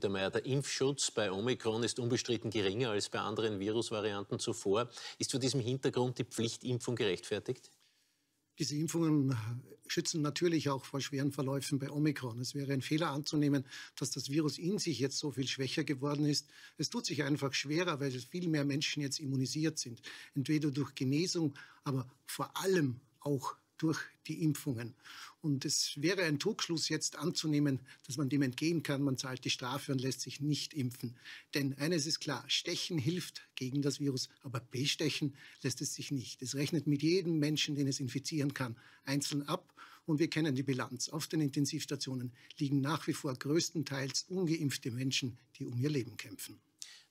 Der Impfschutz bei Omikron ist unbestritten geringer als bei anderen Virusvarianten zuvor. Ist vor diesem Hintergrund die Pflichtimpfung gerechtfertigt? Diese Impfungen schützen natürlich auch vor schweren Verläufen bei Omikron. Es wäre ein Fehler anzunehmen, dass das Virus in sich jetzt so viel schwächer geworden ist. Es tut sich einfach schwerer, weil viel mehr Menschen jetzt immunisiert sind. Entweder durch Genesung, aber vor allem auch durch die Impfungen. Und es wäre ein Trugschluss jetzt anzunehmen, dass man dem entgehen kann, man zahlt die Strafe und lässt sich nicht impfen. Denn eines ist klar, Stechen hilft gegen das Virus, aber bestechen lässt es sich nicht. Es rechnet mit jedem Menschen, den es infizieren kann, einzeln ab. Und wir kennen die Bilanz. Auf den Intensivstationen liegen nach wie vor größtenteils ungeimpfte Menschen, die um ihr Leben kämpfen.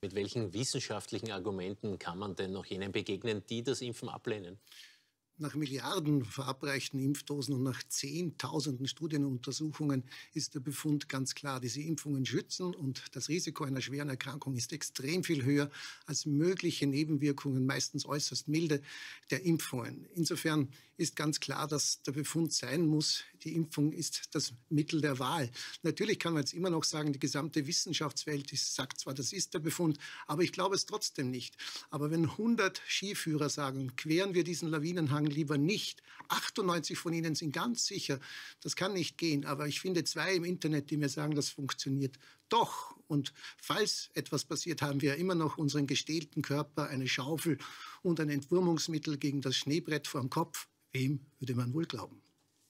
Mit welchen wissenschaftlichen Argumenten kann man denn noch jenen begegnen, die das Impfen ablehnen? Nach Milliarden verabreichten Impfdosen und nach Zehntausenden Studienuntersuchungen ist der Befund ganz klar. Diese Impfungen schützen und das Risiko einer schweren Erkrankung ist extrem viel höher als mögliche Nebenwirkungen, meistens äußerst milde, der Impfungen. Insofern ist ganz klar, dass der Befund sein muss, die Impfung ist das Mittel der Wahl. Natürlich kann man jetzt immer noch sagen, die gesamte Wissenschaftswelt sagt zwar, das ist der Befund, aber ich glaube es trotzdem nicht. Aber wenn 100 Skiführer sagen, queren wir diesen Lawinenhang lieber nicht, 98 von ihnen sind ganz sicher, das kann nicht gehen. Aber ich finde zwei im Internet, die mir sagen, das funktioniert doch. Und falls etwas passiert, haben wir immer noch unseren gestählten Körper, eine Schaufel und ein Entwurmungsmittel gegen das Schneebrett vorm Kopf. Wem würde man wohl glauben?